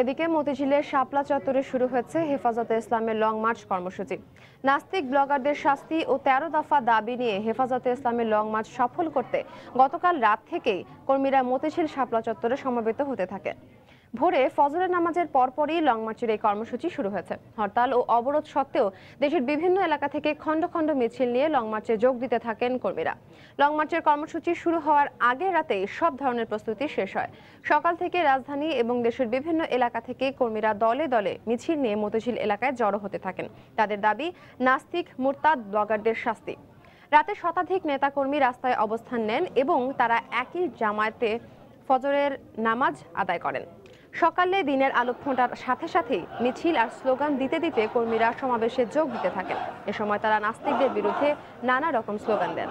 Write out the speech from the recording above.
এদিকে মতিঝিলের শাপলা চত্বরে শুরু হয়েছে হেফাজতে ইসলামের লং মার্চ কর্মসূচি নাস্তিক ব্লগারদের শাস্তি ও তেরো দফা দাবি নিয়ে হেফাজতে ইসলামের লং মার্চ সফল করতে গতকাল রাত থেকেই কর্মীরা মতিঝিল শাপলা চত্বরে সমবেত হতে থাকে ভোরে ফজরের নামাজের পরপরই লং মার্চের এই কর্মসূচি শুরু হয়েছে হরতাল ও অবরোধ সত্ত্বেও দেশের বিভিন্ন এলাকা থেকে খণ্ড খণ্ড মিছিল নিয়ে লং মার্চে যোগ দিতে থাকেন কর্মীরা লং মার্চের কর্মসূচি শুরু হওয়ার আগে রাতে সব ধরনের প্রস্তুতি শেষ হয় সকাল থেকে রাজধানী এবং দেশের বিভিন্ন এলাকা থেকে কর্মীরা দলে দলে মিছিল নিয়ে মতিঝিল এলাকায় জড়ো হতে থাকেন তাদের দাবি নাস্তিক মোরতাদ ব্লগারদের শাস্তি রাতে শতাধিক নেতাকর্মী রাস্তায় অবস্থান নেন এবং তারা একই জামায়াতে ফজরের নামাজ আদায় করেন সকালে দিনের আলোক ফোঁটার সাথে সাথেই মিছিল আর স্লোগান দিতে দিতে কর্মীরা সমাবেশে যোগ দিতে থাকেন এ সময় তারা নাস্তিকদের বিরুদ্ধে নানা রকম স্লোগান দেন